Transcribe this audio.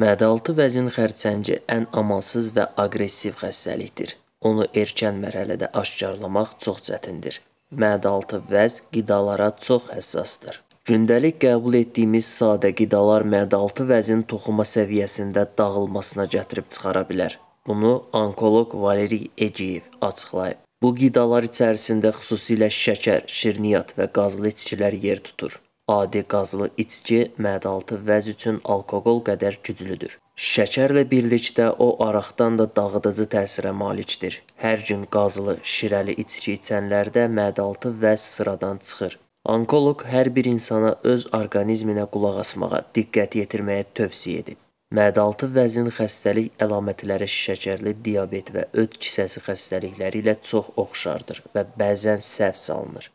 Mədalıtı vəzin xərçəngi ən amansız və aqressiv xəstəlikdir. Onu erkən mərhələdə aşkarlamaq çox çətindir. Mədalıtı vəz qidalara çox həssasdır. Gündəlik qəbul etdiyimiz sadə qidalar mədalıtı vəzin toxuma səviyyəsində dağılmasına gətirib çıxara bilər. Bunu onkoloq Valeri Eciyev açıqlayıb. Bu qidalar içərisində xüsusilə şəkər, şirniyyat və qazlı içkilər yer tutur. Adi qazlı içki mədalı vəz üçün alkoqol qədər güclüdür. Şəkərlə birlikdə o araqdan da dağıdıcı təsirə malikdir. Hər gün qazlı, şirəli içki içənlərdə mədalı vəz sıradan çıxır. Onkoloq hər bir insana öz orqanizminə qulaq asmağa, diqqət yetirməyə tövsiyə edib. Mədaltı vəzin xəstəlik əlamətləri şəkərli diabet və öd kisəsi xəstəlikləri ilə çox oxşardır və bəzən səhv salınır.